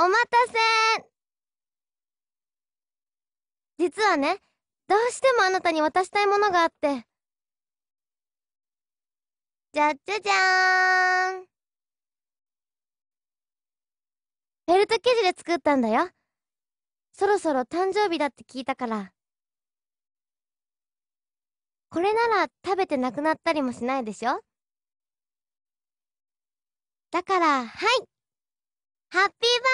お待たせ実はねどうしてもあなたに渡したいものがあってじゃじゃじゃーんフェルト生地で作ったんだよそろそろ誕生日だって聞いたからこれなら食べてなくなったりもしないでしょだからはいハッピーバ